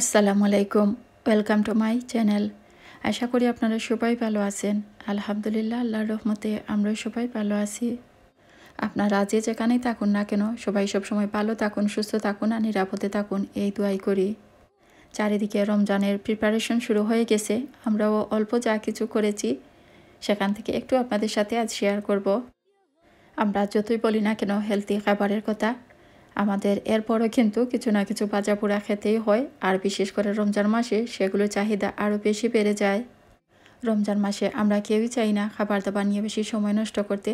আসসালামু আলাইকুম welcome to my channel আশা করি আপনারা সবাই ভালো আছেন আলহামদুলিল্লাহ আল্লাহ রহমতে আমরা সবাই ভালো আছি আপনারা যে যেখানেই থাকুন না কেন সবাই সবসময় ভালো থাকুন সুস্থ থাকুন আর নিরাপদে থাকুন এই দুয়াই করি চারিদিকে রমজানের প্রিপারেশন শুরু হয়ে গেছে আমরাও অল্প যা কিছু করেছি সেখান থেকে একটু আপনাদের সাথে আজ শেয়ার করব আমরা যতই বলি না কেন হেলদি খাবারের কথা আমাদের এরপরও কিন্তু কিছু না কিছু ভাজা পোড়া খেতেই হয় আর বিশেষ করে রমজান মাসে সেগুলোর চাহিদা আরও বেশি বেড়ে যায় রমজান মাসে আমরা কেউই চাই না খাবার দাবার নিয়ে বেশি সময় নষ্ট করতে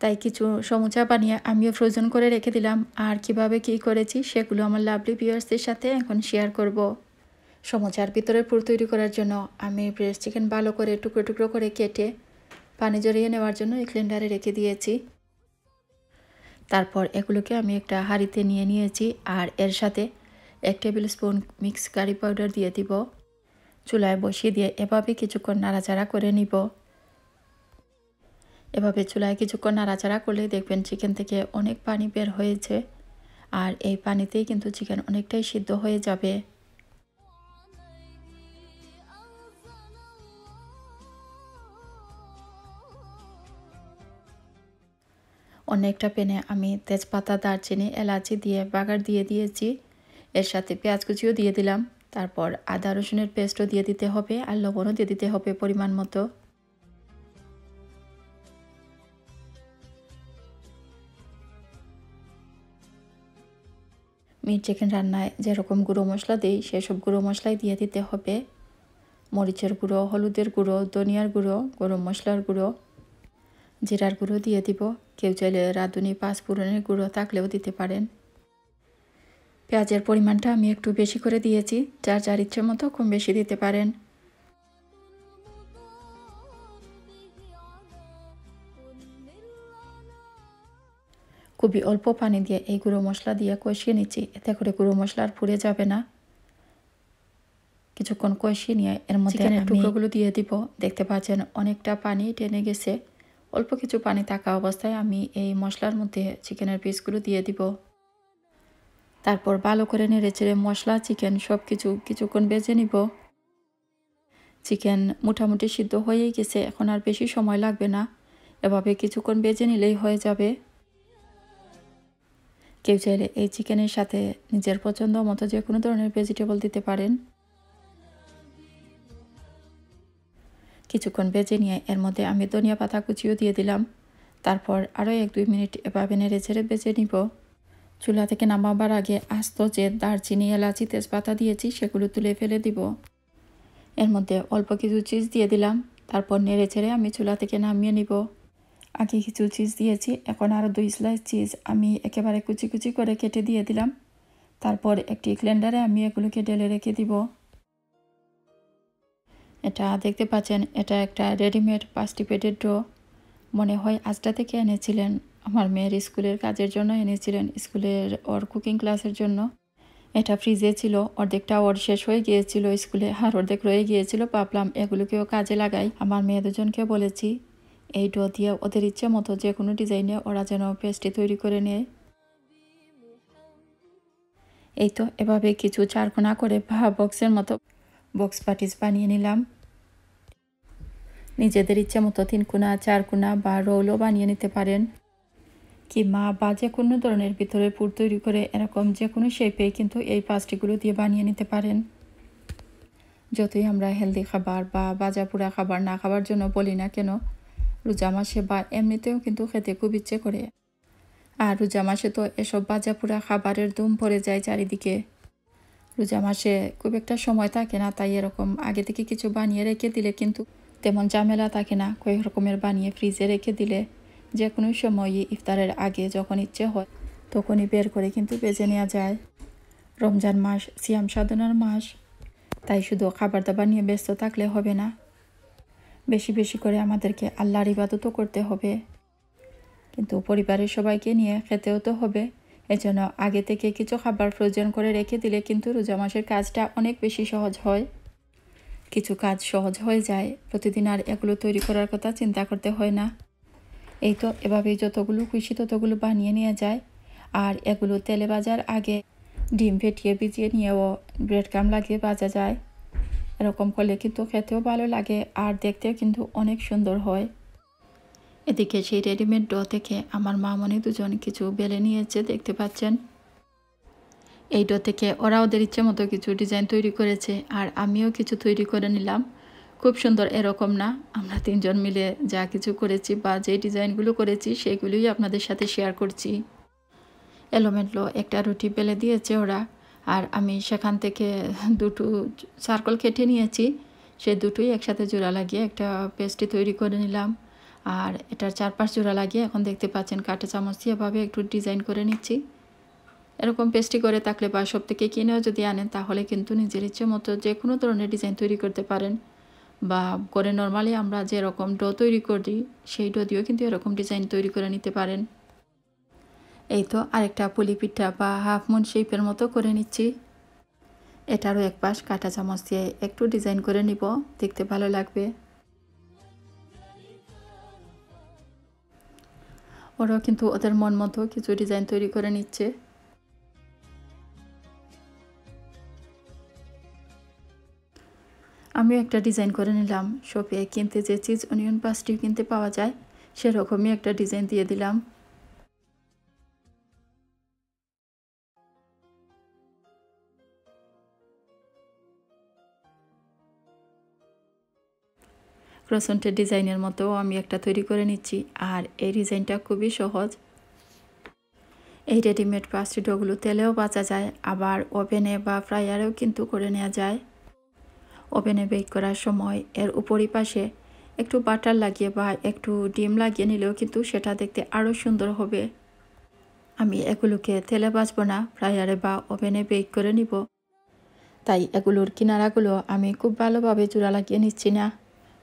তাই কিছু সমুচা বানিয়ে আমিও ফ্রোজন করে রেখে দিলাম আর কিভাবে কি করেছি সেগুলো আমার লাভলি ভিউয়ার্সদের সাথে এখন শেয়ার করব। সমুচার ভিতরে পুর তৈরি করার জন্য আমি ব্রেস্ট চিকেন ভালো করে টুকরো টুকরো করে কেটে পানি জড়িয়ে নেওয়ার জন্য এই ক্লিন্ডারে রেখে দিয়েছি তারপর এগুলোকে আমি একটা হাঁড়িতে নিয়ে নিয়েছি আর এর সাথে এক tablespoon mix curry powder দিয়ে দিব চুলায় বসিয়ে দিয়ে এভাবে কিছুক্ষণ নাড়াচাড়া করে নিব এভাবে চুলায় কিছুক্ষণ নাড়াচাড়া করলে দেখবেন চিকেন থেকে অনেক পানি বের হয়েছে আর এই পানিতেই কিন্তু চিকেন অনেকটাই সিদ্ধ হয়ে যাবে অনেকটা প্যানে আমি তেজপাতা দারচিনি এলাচি দিয়ে বাগার দিয়ে দিয়েছি এর সাথে পেঁয়াজ কুচিও দিয়ে দিলাম তারপর আদা রসুনের পেস্টও দিয়ে দিতে হবে আর লবণও দিয়ে দিতে হবে পরিমাণ মতো মিট চিকেন রান্নায় যেরকম গুঁড়ো মশলা দিই সেসব গুঁড়ো মশলাই দিয়ে দিতে হবে মরিচের গুঁড়ো হলুদের গুঁড়ো ধনিয়ার গুঁড়ো গরম মশলার গুঁড়ো জিরার গুঁড়ো দিয়ে দিব কেউ চাইলে রাঁধুনি পাঁচ পুরনের গুঁড়ো থাকলেও দিতে পারেন পেঁয়াজের পরিমাণটা আমি একটু বেশি করে দিয়েছি যার যার ইচ্ছে মতো কম বেশি দিতে পারেন খুবই অল্প পানি দিয়ে এই গুঁড়ো মশলা দিয়ে কষিয়ে নিচ্ছি এতে করে গুঁড়ো মশলা আর পুড়ে যাবে না কিছুক্ষণ কষিয়ে নিয়ে এর মধ্যে টুকরোগুলো দিয়ে দিব দেখতে পাচ্ছেন অনেকটা পানি টেনে গেছে অল্প কিছু পানি থাকা অবস্থায় আমি এই মশলার মধ্যে চিকেনের পিসগুলো দিয়ে দিব তারপর ভালো করে নেড়ে চেড়ে মশলা চিকেন সব কিছু কিছুক্ষণ বেজে নিব চিকেন মোটামুটি সিদ্ধ হয়েই গেছে এখন আর বেশি সময় লাগবে না এভাবে কিছুক্ষণ বেজে নিলেই হয়ে যাবে কেউ চাইলে এই চিকেনের সাথে নিজের পছন্দ মতো যে কোনো ধরনের ভেজিটেবল দিতে পারেন কিছুক্ষণ বেজে নিয়ে এর মধ্যে আমি ধনিয়া পাতা কুচিও দিয়ে দিলাম তারপর আরও এক দুই মিনিট এভাবে নেড়ে ছেড়ে বেজে নিব চুলা থেকে নামাবার আগে আস্ত যে দারচিনি এলাচি তেজপাতা দিয়েছি সেগুলো তুলে ফেলে দিব এর মধ্যে অল্প কিছু চিজ দিয়ে দিলাম তারপর নেড়ে ছেড়ে আমি চুলা থেকে নামিয়ে নিব আগে কিছু চিজ দিয়েছি এখন আরও দুই স্লাইস চিজ আমি একেবারে কুচি কুচি করে কেটে দিয়ে দিলাম তারপর একটি ক্লেন্ডারে আমি এগুলোকে ডেলে রেখে দিব এটা দেখতে পাচ্ছেন এটা একটা রেডিমেড পাঁচটি পেটের ড্র মনে হয় আজটা থেকে এনেছিলেন আমার মেয়ের স্কুলের কাজের জন্য এনেছিলেন স্কুলের ওর কুকিং ক্লাসের জন্য এটা ফ্রিজে ছিল অর্ধেকটা ওর শেষ হয়ে গিয়েছিল স্কুলে আর অর্ধেক রয়ে গিয়েছিল পাপলাম এগুলোকেও কাজে লাগাই আমার মেয়ে দুজনকে বলেছি এই ড্র দিয়ে ওদের ইচ্ছে মতো যে কোনো ডিজাইনে ওরা যেন পেস্টটি তৈরি করে নেয় এই তো এভাবে কিছু চারকোনা করে বা বক্সের মতো বক্স পার্টিস বানিয়ে নিলাম নিজেদের ইচ্ছে মতো তিন কোনা চার কোনা বা রোলও বানিয়ে নিতে পারেন কিংবা বা যে কোনো ধরনের ভিতরে পুর তৈরি করে এরকম যে কোনো শেপে কিন্তু এই পাঁচটিগুলো দিয়ে বানিয়ে নিতে পারেন যতই আমরা হেলদি খাবার বা বাজা পোড়া খাবার না খাবার জন্য বলি না কেন রোজা মাসে বা এমনিতেও কিন্তু খেতে খুব ইচ্ছে করে আর রোজা মাসে তো এসব বাজা পোড়া খাবারের দুম পড়ে যায় চারিদিকে রোজা মাসে খুব একটা সময় থাকে না তাই এরকম আগে থেকে কিছু বানিয়ে রেখে দিলে কিন্তু তেমন ঝামেলা থাকে না কয়েক রকমের বানিয়ে ফ্রিজে রেখে দিলে যে কোনো সময়ই ইফতারের আগে যখন ইচ্ছে হয় তখনই বের করে কিন্তু বেজে নেওয়া যায় রমজান মাস সিয়াম সাধনার মাস তাই শুধু খাবার দাবার নিয়ে ব্যস্ত থাকলে হবে না বেশি বেশি করে আমাদেরকে আল্লাহর ইবাদতও করতে হবে কিন্তু পরিবারের সবাইকে নিয়ে খেতেও তো হবে এজন্য আগে থেকে কিছু খাবার প্রয়োজন করে রেখে দিলে কিন্তু রোজা মাসের কাজটা অনেক বেশি সহজ হয় কিছু কাজ সহজ হয়ে যায় প্রতিদিন আর এগুলো তৈরি করার কথা চিন্তা করতে হয় না এই তো এভাবেই যতগুলো খুশি ততগুলো বানিয়ে নিয়ে যায় আর এগুলো তেলে বাজার আগে ডিম ফেটিয়ে ভিজিয়ে নিয়েও ব্রেড কাম লাগিয়ে বাজা যায় এরকম করলে কিন্তু খেতেও ভালো লাগে আর দেখতেও কিন্তু অনেক সুন্দর হয় এদিকে সেই রেডিমেড ড থেকে আমার মামনি দুজন কিছু বেলে নিয়েছে দেখতে পাচ্ছেন এইটা থেকে ওরা ওদের ইচ্ছে মতো কিছু ডিজাইন তৈরি করেছে আর আমিও কিছু তৈরি করে নিলাম খুব সুন্দর এরকম না আমরা তিনজন মিলে যা কিছু করেছি বা যে ডিজাইনগুলো করেছি সেগুলোই আপনাদের সাথে শেয়ার করছি এলোমেলো একটা রুটি পেলে দিয়েছে ওরা আর আমি সেখান থেকে দুটো সার্কল কেটে নিয়েছি সে দুটোই একসাথে জোড়া লাগিয়ে একটা পেস্ট্রি তৈরি করে নিলাম আর এটার চারপাশ জোড়া লাগিয়ে এখন দেখতে পাচ্ছেন কাঁটা চামচ দিয়েভাবে এভাবে একটু ডিজাইন করে নিচ্ছি এরকম পেস্টি করে থাকলে বা সব থেকে কিনেও যদি আনেন তাহলে কিন্তু নিজের ইচ্ছে মতো যে কোনো ধরনের ডিজাইন তৈরি করতে পারেন বা করে নর্মালি আমরা যে রকম ডো তৈরি করি সেই ডো দিয়েও কিন্তু এরকম ডিজাইন তৈরি করে নিতে পারেন এই তো আরেকটা পুলি পিঠা বা হাফ মুন শেপের মতো করে নিচ্ছি এটারও এক পাশ কাটা চামচ দিয়ে একটু ডিজাইন করে নিব দেখতে ভালো লাগবে ওরাও কিন্তু ওদের মন মতো কিছু ডিজাইন তৈরি করে নিচ্ছে আমিও একটা ডিজাইন করে নিলাম শপে কিনতে যে চিজ অনিয়ন পাঁচটি কিনতে পাওয়া যায় সেরকমই একটা ডিজাইন দিয়ে দিলাম ক্রসন্টের ডিজাইনের মতো আমি একটা তৈরি করে নিচ্ছি আর এই ডিজাইনটা খুবই সহজ এই রেডিমেড পাঁচটি ডোগুলো তেলেও বাঁচা যায় আবার ওভেনে বা ফ্রায়ারেও কিন্তু করে নেওয়া যায় ওভেনে বেক করার সময় এর উপরই পাশে একটু বাটার লাগিয়ে বা একটু ডিম লাগিয়ে নিলেও কিন্তু সেটা দেখতে আরও সুন্দর হবে আমি এগুলোকে তেলে বাঁচব না ফ্রায়ারে বা ওভেনে বেক করে নিব তাই এগুলোর কিনারাগুলো আমি খুব ভালোভাবে জোড়া লাগিয়ে নিচ্ছি না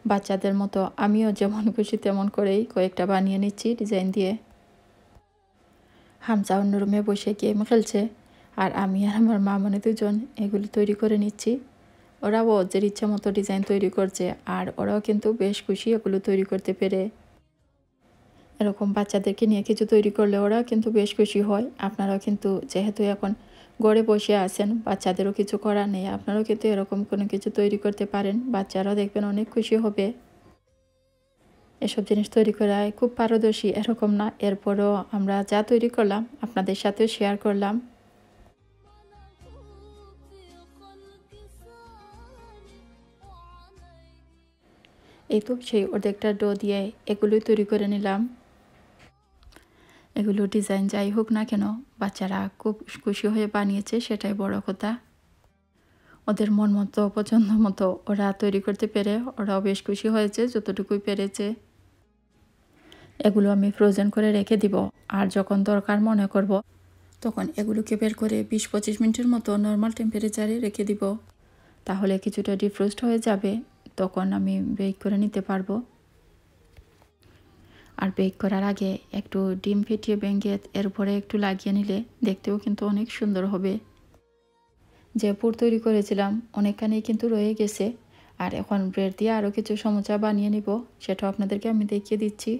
বাচ্চাদের মতো আমিও যেমন খুশি তেমন করেই কয়েকটা বানিয়ে নিচ্ছি ডিজাইন দিয়ে হামজা অন্য রুমে বসে গেম খেলছে আর আমি আর আমার মা মনে দুজন এগুলো তৈরি করে নিচ্ছি ওরাও ওদের ইচ্ছা মতো ডিজাইন তৈরি করছে আর ওরাও কিন্তু বেশ খুশি এগুলো তৈরি করতে পেরে এরকম বাচ্চাদেরকে নিয়ে কিছু তৈরি করলে ওরাও কিন্তু বেশ খুশি হয় আপনারাও কিন্তু যেহেতু এখন গড়ে বসে আছেন বাচ্চাদেরও কিছু করার নেই আপনারাও কিন্তু এরকম কোনো কিছু তৈরি করতে পারেন বাচ্চারাও দেখবেন অনেক খুশি হবে এসব জিনিস তৈরি করায় খুব পারদর্শী এরকম না এরপরও আমরা যা তৈরি করলাম আপনাদের সাথেও শেয়ার করলাম এই তো সেই অর্ধেকটা ডো দিয়ে এগুলো তৈরি করে নিলাম এগুলো ডিজাইন যাই হোক না কেন বাচ্চারা খুব খুশি হয়ে বানিয়েছে সেটাই বড় কথা ওদের মন মতো পছন্দ মতো ওরা তৈরি করতে পেরে ওরাও বেশ খুশি হয়েছে যতটুকুই পেরেছে এগুলো আমি ফ্রোজেন করে রেখে দিব আর যখন দরকার মনে করব তখন এগুলোকে বের করে বিশ পঁচিশ মিনিটের মতো নর্মাল টেম্পারেচারে রেখে দিব তাহলে কিছুটা ডিফ্রোস্ট হয়ে যাবে তখন আমি বেক করে নিতে পারবো আর বেক করার আগে একটু ডিম ফেটিয়ে এর উপরে একটু লাগিয়ে নিলে দেখতেও কিন্তু অনেক সুন্দর হবে যে পুর তৈরি করেছিলাম অনেকখানি কিন্তু রয়ে গেছে আর এখন ব্রেড দিয়ে আরও কিছু সমোচা বানিয়ে নিব সেটা আপনাদেরকে আমি দেখিয়ে দিচ্ছি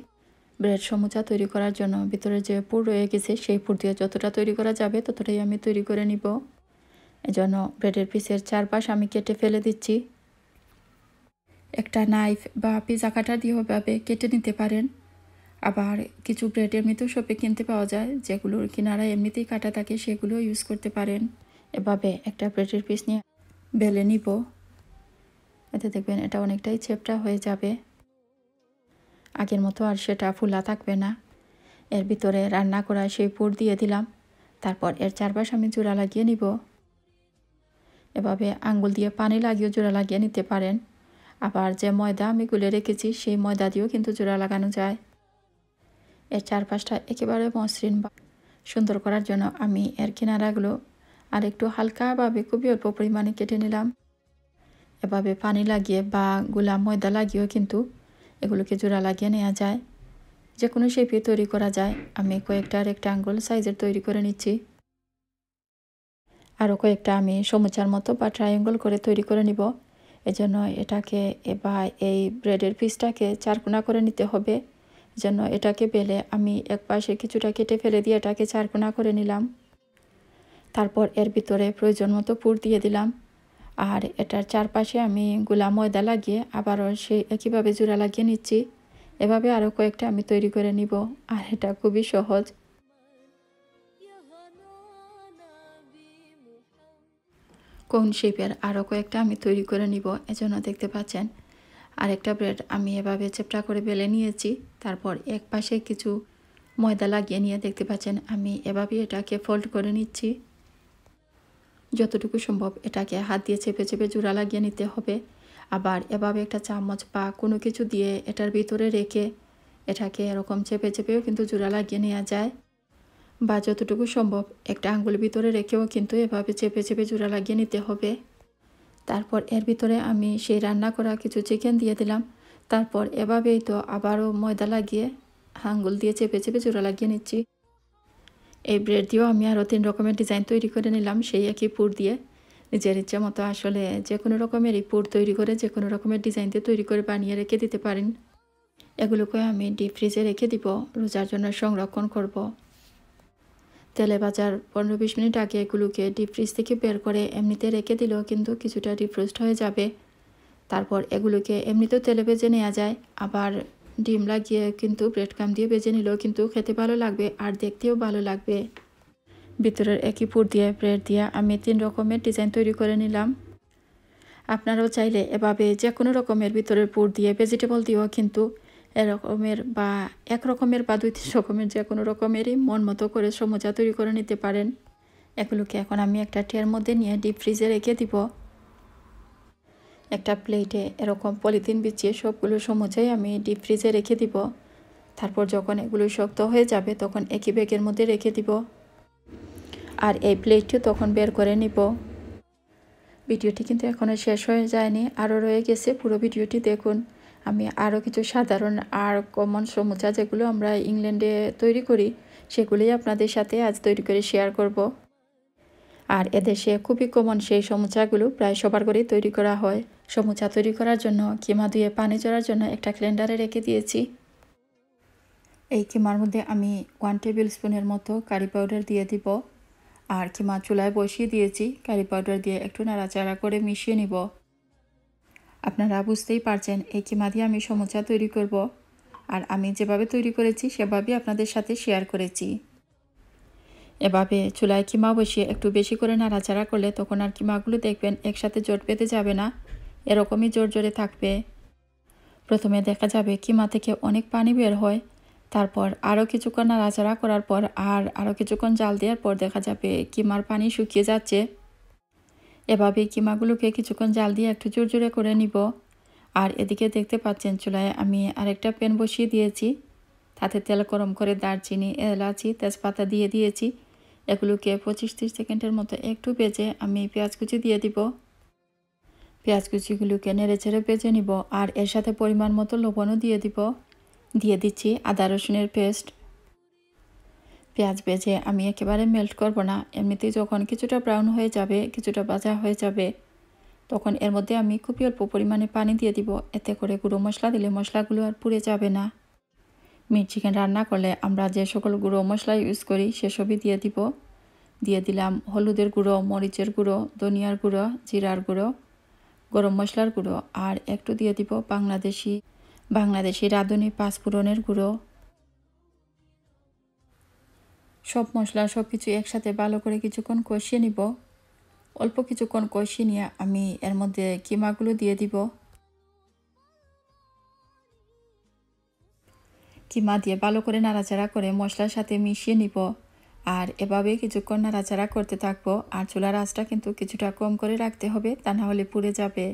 ব্রেড সমোচা তৈরি করার জন্য ভিতরে যে পুর রয়ে গেছে সেই পুর দিয়ে যতটা তৈরি করা যাবে ততটাই আমি তৈরি করে নিব এজন্য ব্রেডের পিসের চারপাশ আমি কেটে ফেলে দিচ্ছি একটা নাইফ বা পিজা কাটার দিয়েভাবে কেটে নিতে পারেন আবার কিছু ব্রেডের এমনিতেও শপে কিনতে পাওয়া যায় যেগুলোর কিনারা এমনিতেই কাটা থাকে সেগুলো ইউজ করতে পারেন এভাবে একটা ব্রেডের পিস নিয়ে বেলে নিব এতে দেখবেন এটা অনেকটাই চেপটা হয়ে যাবে আগের মতো আর সেটা ফুলা থাকবে না এর ভিতরে রান্না করা সেই পুর দিয়ে দিলাম তারপর এর চারপাশ আমি জোড়া লাগিয়ে নিব এভাবে আঙ্গুল দিয়ে পানি লাগিয়ে জোড়া লাগিয়ে নিতে পারেন আবার যে ময়দা আমি গুলে রেখেছি সেই ময়দা দিয়েও কিন্তু জোড়া লাগানো যায় এর চারপাশটা একেবারে মসৃণ বা সুন্দর করার জন্য আমি এর কিনারাগুলো আর একটু হালকাভাবে খুবই অল্প পরিমাণে কেটে নিলাম এভাবে পানি লাগিয়ে বা গোলা ময়দা লাগিয়েও কিন্তু এগুলোকে জোড়া লাগিয়ে নেওয়া যায় যে কোনো শেপে তৈরি করা যায় আমি কয়েকটা রেক্টাঙ্গল সাইজের তৈরি করে নিচ্ছি আরও কয়েকটা আমি সমুচার মতো বা ট্রায়াঙ্গল করে তৈরি করে নিব এজন্য এটাকে বা এই ব্রেডের পিসটাকে চারকোনা করে নিতে হবে জন্য এটাকে বেলে আমি এক পাশে কিছুটা কেটে ফেলে দিয়ে এটাকে চারকোনা করে নিলাম তারপর এর ভিতরে প্রয়োজন মতো পুর দিয়ে দিলাম আর এটার চারপাশে আমি গোলা ময়দা লাগিয়ে আবারও সে একইভাবে জোড়া লাগিয়ে নিচ্ছি এভাবে আরও কয়েকটা আমি তৈরি করে নিব আর এটা খুবই সহজ কোন শেপের আরও কয়েকটা আমি তৈরি করে নিব এজন্য দেখতে পাচ্ছেন আরেকটা ব্রেড আমি এভাবে চেপটা করে বেলে নিয়েছি তারপর এক পাশে কিছু ময়দা লাগিয়ে নিয়ে দেখতে পাচ্ছেন আমি এভাবে এটাকে ফোল্ড করে নিচ্ছি যতটুকু সম্ভব এটাকে হাত দিয়ে চেপে চেপে জোড়া লাগিয়ে নিতে হবে আবার এভাবে একটা চামচ বা কোনো কিছু দিয়ে এটার ভিতরে রেখে এটাকে এরকম চেপে চেপেও কিন্তু জোড়া লাগিয়ে নেওয়া যায় বা যতটুকু সম্ভব একটা আঙ্গুল ভিতরে রেখেও কিন্তু এভাবে চেপে চেপে জোড়া লাগিয়ে নিতে হবে তারপর এর ভিতরে আমি সেই রান্না করা কিছু চিকেন দিয়ে দিলাম তারপর এভাবেই তো আবারও ময়দা লাগিয়ে আঙ্গুল দিয়ে চেপে চেপে জোড়া লাগিয়ে নিচ্ছি এই ব্রেড দিয়েও আমি আরও তিন রকমের ডিজাইন তৈরি করে নিলাম সেই একই পুর দিয়ে নিজের ইচ্ছে মতো আসলে যে কোনো রকমের এই পুর তৈরি করে যে কোনো রকমের ডিজাইন দিয়ে তৈরি করে বানিয়ে রেখে দিতে পারেন এগুলোকে আমি ডিপ ফ্রিজে রেখে দিব রোজার জন্য সংরক্ষণ করব। তেলে ভাজার পনেরো বিশ মিনিট আগে এগুলোকে ডিপ ফ্রিজ থেকে বের করে এমনিতে রেখে দিলেও কিন্তু কিছুটা ডিপ্রোস্ট হয়ে যাবে তারপর এগুলোকে এমনিতেও তেলে ভেজে নেওয়া যায় আবার ডিম লাগিয়ে কিন্তু ব্রেড কাম দিয়ে বেজে নিলেও কিন্তু খেতে ভালো লাগবে আর দেখতেও ভালো লাগবে ভিতরের একই পুর দিয়ে ব্রেড দিয়ে আমি তিন রকমের ডিজাইন তৈরি করে নিলাম আপনারাও চাইলে এভাবে যে কোনো রকমের ভিতরের পুর দিয়ে ভেজিটেবল দিয়েও কিন্তু এরকমের বা এক রকমের বা দুই রকমের যে কোনো রকমেরই মন মতো করে সমুচা তৈরি করে নিতে পারেন এগুলোকে এখন আমি একটা টের মধ্যে নিয়ে ডিপ ফ্রিজে রেখে দিব একটা প্লেটে এরকম পলিথিন বিছিয়ে সবগুলো সমুচাই আমি ডিপ ফ্রিজে রেখে দিব তারপর যখন এগুলো শক্ত হয়ে যাবে তখন একই ব্যাগের মধ্যে রেখে দিব আর এই প্লেটটিও তখন বের করে নিব ভিডিওটি কিন্তু এখনও শেষ হয়ে যায়নি আরও রয়ে গেছে পুরো ভিডিওটি দেখুন আমি আরও কিছু সাধারণ আর কমন সমুচা যেগুলো আমরা ইংল্যান্ডে তৈরি করি সেগুলোই আপনাদের সাথে আজ তৈরি করে শেয়ার করব। আর এদেশে খুবই কমন সেই সমুচাগুলো প্রায় সবার করেই তৈরি করা হয় সমুচা তৈরি করার জন্য কিমা ধুয়ে পানি চড়ার জন্য একটা ক্লেন্ডারে রেখে দিয়েছি এই কিমার মধ্যে আমি ওয়ান টেবিল স্পুনের মতো কারি পাউডার দিয়ে দিব আর কিমা চুলায় বসিয়ে দিয়েছি কারি পাউডার দিয়ে একটু নাড়াচাড়া করে মিশিয়ে নিব আপনারা বুঝতেই পারছেন এই কিমা দিয়ে আমি সমোচা তৈরি করব আর আমি যেভাবে তৈরি করেছি সেভাবেই আপনাদের সাথে শেয়ার করেছি এভাবে চুলায় কিমা বসিয়ে একটু বেশি করে নাড়াচাড়া করলে তখন আর কিমাগুলো দেখবেন একসাথে জোট পেতে যাবে না এরকমই জোর জোরে থাকবে প্রথমে দেখা যাবে কিমা থেকে অনেক পানি বের হয় তারপর আরও কিছুক্ষণ নাড়াচাড়া করার পর আর আরও কিছুক্ষণ জাল দেওয়ার পর দেখা যাবে কিমার পানি শুকিয়ে যাচ্ছে এভাবে কিমাগুলোকে কিছুক্ষণ জাল দিয়ে একটু জোরে করে নিব আর এদিকে দেখতে পাচ্ছেন চুলায় আমি আরেকটা প্যান বসিয়ে দিয়েছি তাতে তেল গরম করে দারচিনি এলাচি তেজপাতা দিয়ে দিয়েছি এগুলোকে পঁচিশ তিরিশ সেকেন্ডের মতো একটু বেজে আমি পেঁয়াজ কুচি দিয়ে দিব পেঁয়াজ কুচিগুলোকে নেড়ে ছেড়ে বেজে নিব আর এর সাথে পরিমাণ মতো লবণও দিয়ে দিব দিয়ে দিচ্ছি আদা রসুনের পেস্ট পেঁয়াজ ভেজে আমি একেবারে মেল্ট করব না এমনিতেই যখন কিছুটা ব্রাউন হয়ে যাবে কিছুটা ভাজা হয়ে যাবে তখন এর মধ্যে আমি খুবই অল্প পরিমাণে পানি দিয়ে দিব এতে করে গুঁড়ো মশলা দিলে মশলাগুলো আর পুড়ে যাবে না মিট চিকেন রান্না করলে আমরা যে সকল গুঁড়ো মশলা ইউজ করি সেসবই দিয়ে দিব দিয়ে দিলাম হলুদের গুঁড়ো মরিচের গুঁড়ো ধনিয়ার গুঁড়ো জিরার গুঁড়ো গরম মশলার গুঁড়ো আর একটু দিয়ে দিব বাংলাদেশি বাংলাদেশি রাঁধুনি পাঁচ পাঁচফোড়নের গুঁড়ো সব মশলা সব কিছু একসাথে ভালো করে কিছুক্ষণ কষিয়ে নিব অল্প কিছুক্ষণ কষিয়ে নিয়ে আমি এর মধ্যে কিমাগুলো দিয়ে দিব কিমা দিয়ে ভালো করে নাড়াচাড়া করে মশলার সাথে মিশিয়ে নিব আর এভাবে কিছুক্ষণ নাড়াচাড়া করতে থাকবো আর চুলার আঁচটা কিন্তু কিছুটা কম করে রাখতে হবে তা না হলে পুড়ে যাবে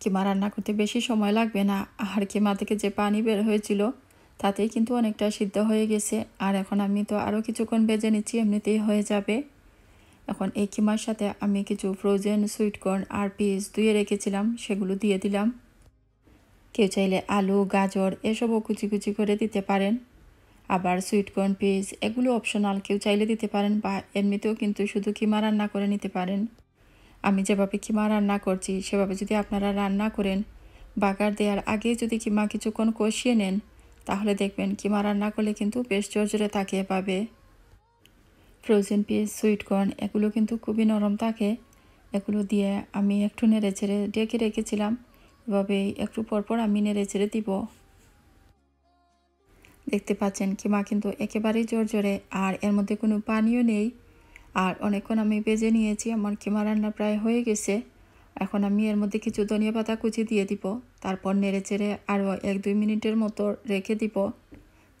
কিমা রান্না করতে বেশি সময় লাগবে না আর কিমা থেকে যে পানি বের হয়েছিল তাতেই কিন্তু অনেকটা সিদ্ধ হয়ে গেছে আর এখন আমি তো আরও কিছুক্ষণ বেজে নিচ্ছি এমনিতেই হয়ে যাবে এখন এই কিমার সাথে আমি কিছু ফ্রোজেন সুইটকর্ন আর পিস ধুয়ে রেখেছিলাম সেগুলো দিয়ে দিলাম কেউ চাইলে আলু গাজর এসবও কুচি কুচি করে দিতে পারেন আবার সুইটকর্ন পিস এগুলো অপশনাল কেউ চাইলে দিতে পারেন বা এমনিতেও কিন্তু শুধু কিমা রান্না করে নিতে পারেন আমি যেভাবে কিমা রান্না করছি সেভাবে যদি আপনারা রান্না করেন বাগার দেওয়ার আগে যদি কিমা কিছুক্ষণ কষিয়ে নেন তাহলে দেখবেন কিমা রান্না করলে কিন্তু বেশ জোর জোরে তাকিয়ে পাবে ফ্রোজেন পিস সুইটকর্ন এগুলো কিন্তু খুবই নরম থাকে এগুলো দিয়ে আমি একটু নেড়ে ছেড়ে ডেকে রেখেছিলাম এভাবে একটু পরপর আমি নেড়ে ছেড়ে দিব দেখতে পাচ্ছেন কিমা কিন্তু একেবারেই জোর জোরে আর এর মধ্যে কোনো পানিও নেই আর অনেকক্ষণ আমি বেজে নিয়েছি আমার কিমা রান্না প্রায় হয়ে গেছে এখন আমি এর মধ্যে কিছু ধনিয়া পাতা কুচি দিয়ে দিব তারপর নেড়ে চেড়ে আরও এক দুই মিনিটের মতো রেখে দিব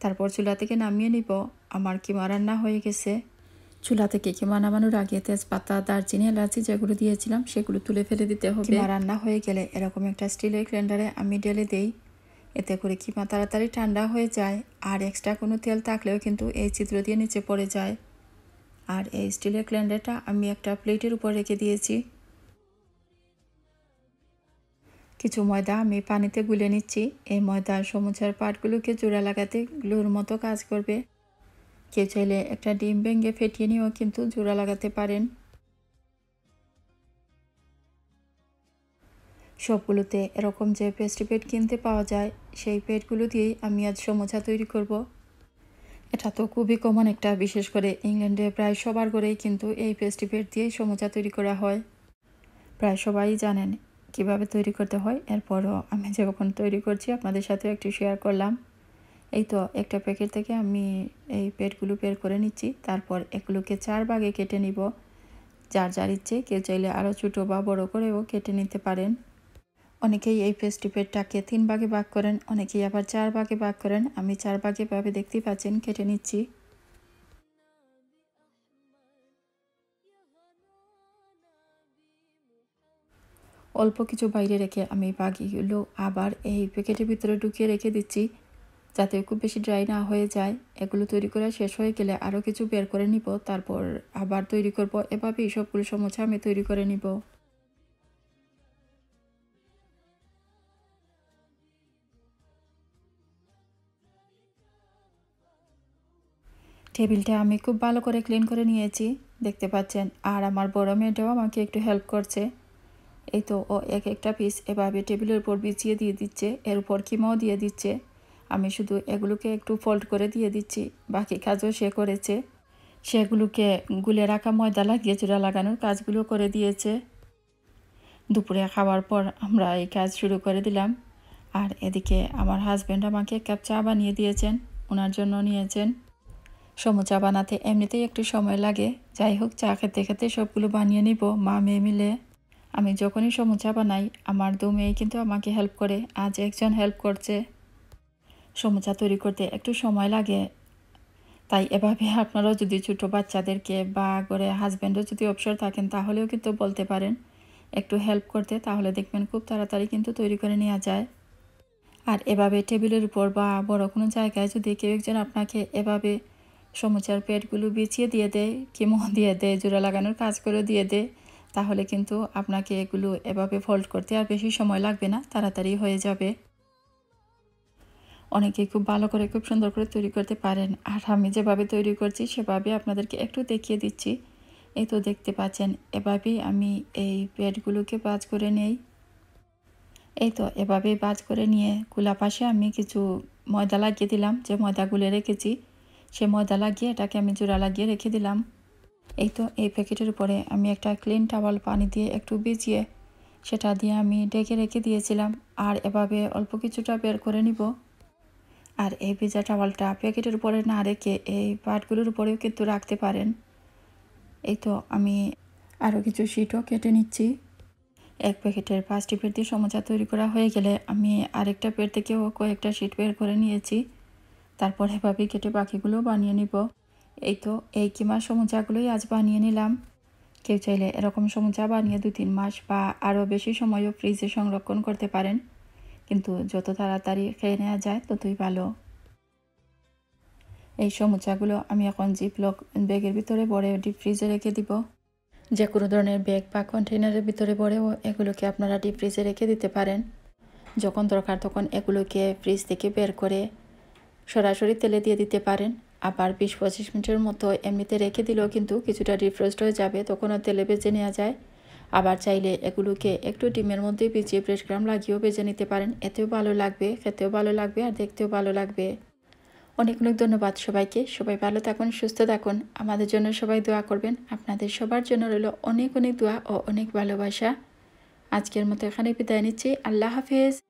তারপর চুলা থেকে নামিয়ে নিব আমার কিমা রান্না হয়ে গেছে চুলা থেকে কিমা নামানোর আগে তেজপাতা দারচিনি এলাচি যেগুলো দিয়েছিলাম সেগুলো তুলে ফেলে দিতে হবে কিমা রান্না হয়ে গেলে এরকম একটা স্টিলের গ্রাইন্ডারে আমি ডেলে দেই এতে করে কিমা তাড়াতাড়ি ঠান্ডা হয়ে যায় আর এক্সট্রা কোনো তেল থাকলেও কিন্তু এই চিত্র দিয়ে নিচে পড়ে যায় আর এই স্টিলের গ্রাইন্ডারটা আমি একটা প্লেটের উপর রেখে দিয়েছি কিছু ময়দা আমি পানিতে গুলে নিচ্ছি এই ময়দার সমুচার পাটগুলোকে জোড়া লাগাতে গ্লুর মতো কাজ করবে কেউ চাইলে একটা ডিম ভেঙে ফেটিয়ে নিয়েও কিন্তু জোড়া লাগাতে পারেন সবগুলোতে এরকম যে পেস্ট্রি পেট কিনতে পাওয়া যায় সেই পেটগুলো দিয়েই আমি আজ সমোচা তৈরি করব। এটা তো খুবই কমন একটা বিশেষ করে ইংল্যান্ডে প্রায় সবার ঘরেই কিন্তু এই পেস্ট্রি পেট দিয়েই সমোচা তৈরি করা হয় প্রায় সবাই জানেন কিভাবে তৈরি করতে হয় এরপরও আমি যখন তৈরি করছি আপনাদের সাথে একটু শেয়ার করলাম এই তো একটা প্যাকেট থেকে আমি এই পেটগুলো বের করে নিচ্ছি তারপর এগুলোকে চার ভাগে কেটে নিব যার যার ইচ্ছে কেউ চাইলে আরও ছোটো বা বড় করেও কেটে নিতে পারেন অনেকেই এই পেস্ট্রি পেটটাকে তিন ভাগে ভাগ করেন অনেকেই আবার চার ভাগে ভাগ করেন আমি চার ভাগে ভাবে দেখতেই পাচ্ছেন কেটে নিচ্ছি অল্প কিছু বাইরে রেখে আমি বাকিগুলো আবার এই প্যাকেটের ভিতরে ঢুকিয়ে রেখে দিচ্ছি যাতে খুব বেশি ড্রাই না হয়ে যায় এগুলো তৈরি করা শেষ হয়ে গেলে আরও কিছু বের করে নিব তারপর আবার তৈরি করব এভাবেই সবগুলো সমস্যা আমি তৈরি করে নিব টেবিলটা আমি খুব ভালো করে ক্লিন করে নিয়েছি দেখতে পাচ্ছেন আর আমার বড় মেয়েটাও আমাকে একটু হেল্প করছে এই তো ও এক একটা পিস এভাবে টেবিলের উপর বিছিয়ে দিয়ে দিচ্ছে এর উপর কিমাও দিয়ে দিচ্ছে আমি শুধু এগুলোকে একটু ফোল্ড করে দিয়ে দিচ্ছি বাকি কাজও সে করেছে সেগুলোকে গুলে রাখা ময়দা লাগিয়ে চূড়া লাগানোর কাজগুলো করে দিয়েছে দুপুরে খাওয়ার পর আমরা এই কাজ শুরু করে দিলাম আর এদিকে আমার হাজব্যান্ড আমাকে এক কাপ চা বানিয়ে দিয়েছেন ওনার জন্য নিয়েছেন সমুচা বানাতে এমনিতেই একটু সময় লাগে যাই হোক চা খেতে খেতে সবগুলো বানিয়ে নিব মা মেয়ে মিলে আমি যখনই সমুচা বানাই আমার দু মেয়ে কিন্তু আমাকে হেল্প করে আজ একজন হেল্প করছে সমুচা তৈরি করতে একটু সময় লাগে তাই এভাবে আপনারাও যদি ছোট বাচ্চাদেরকে বা করে হাজব্যান্ডও যদি অবসর থাকেন তাহলেও কিন্তু বলতে পারেন একটু হেল্প করতে তাহলে দেখবেন খুব তাড়াতাড়ি কিন্তু তৈরি করে নেওয়া যায় আর এভাবে টেবিলের উপর বা বড় কোনো জায়গায় যদি কেউ একজন আপনাকে এভাবে সমুচার পেটগুলো বিছিয়ে দিয়ে দেয় কিমো দিয়ে দেয় জোড়া লাগানোর কাজ করে দিয়ে দেয় তাহলে কিন্তু আপনাকে এগুলো এভাবে ফোল্ড করতে আর বেশি সময় লাগবে না তাড়াতাড়ি হয়ে যাবে অনেকে খুব ভালো করে খুব সুন্দর করে তৈরি করতে পারেন আর আমি যেভাবে তৈরি করছি সেভাবে আপনাদেরকে একটু দেখিয়ে দিচ্ছি এই তো দেখতে পাচ্ছেন এভাবেই আমি এই প্যাডগুলোকে বাজ করে নেই এই তো এভাবেই বাজ করে নিয়ে কুলা পাশে আমি কিছু ময়দা লাগিয়ে দিলাম যে ময়দাগুলো রেখেছি সে ময়দা লাগিয়ে এটাকে আমি জোড়া লাগিয়ে রেখে দিলাম এই তো এই প্যাকেটের উপরে আমি একটা ক্লিন টাওয়াল পানি দিয়ে একটু ভিজিয়ে সেটা দিয়ে আমি ডেকে রেখে দিয়েছিলাম আর এভাবে অল্প কিছুটা বের করে নিব আর এই ভিজা টাওয়ালটা প্যাকেটের উপরে না রেখে এই পাটগুলোর উপরেও কিন্তু রাখতে পারেন এই তো আমি আরও কিছু শিটও কেটে নিচ্ছি এক প্যাকেটের পাঁচটি পেট দিয়ে সমোচা তৈরি করা হয়ে গেলে আমি আরেকটা পেট থেকেও কয়েকটা শিট বের করে নিয়েছি তারপর এভাবে কেটে বাকিগুলো বানিয়ে নিব এই তো এই কিমার সমুচাগুলোই আজ বানিয়ে নিলাম কেউ চাইলে এরকম সমুচা বানিয়ে দু তিন মাস বা আরও বেশি সময়ও ফ্রিজে সংরক্ষণ করতে পারেন কিন্তু যত তাড়াতাড়ি খেয়ে নেওয়া যায় ততই ভালো এই সমুচাগুলো আমি এখন জিপ লক ব্যাগের ভিতরে বড়ে ডিপ ফ্রিজে রেখে দিব যে কোনো ধরনের ব্যাগ বা কন্টেনারের ভিতরে বড়েও এগুলোকে আপনারা ডিপ ফ্রিজে রেখে দিতে পারেন যখন দরকার তখন এগুলোকে ফ্রিজ থেকে বের করে সরাসরি তেলে দিয়ে দিতে পারেন আবার বিশ পঁচিশ মিনিটের মতো এমনিতে রেখে দিলেও কিন্তু কিছুটা রিফ্রেশড হয়ে যাবে তখনও তেলে ভেজে নেওয়া যায় আবার চাইলে এগুলোকে একটু ডিমের মধ্যে ভিজিয়ে ফ্রেশ গ্রাম লাগিয়েও ভেজে নিতে পারেন এতেও ভালো লাগবে খেতেও ভালো লাগবে আর দেখতেও ভালো লাগবে অনেক অনেক ধন্যবাদ সবাইকে সবাই ভালো থাকুন সুস্থ থাকুন আমাদের জন্য সবাই দোয়া করবেন আপনাদের সবার জন্য রইল অনেক অনেক দোয়া ও অনেক ভালোবাসা আজকের মতো এখানে বিদায় নিচ্ছি আল্লাহ হাফেজ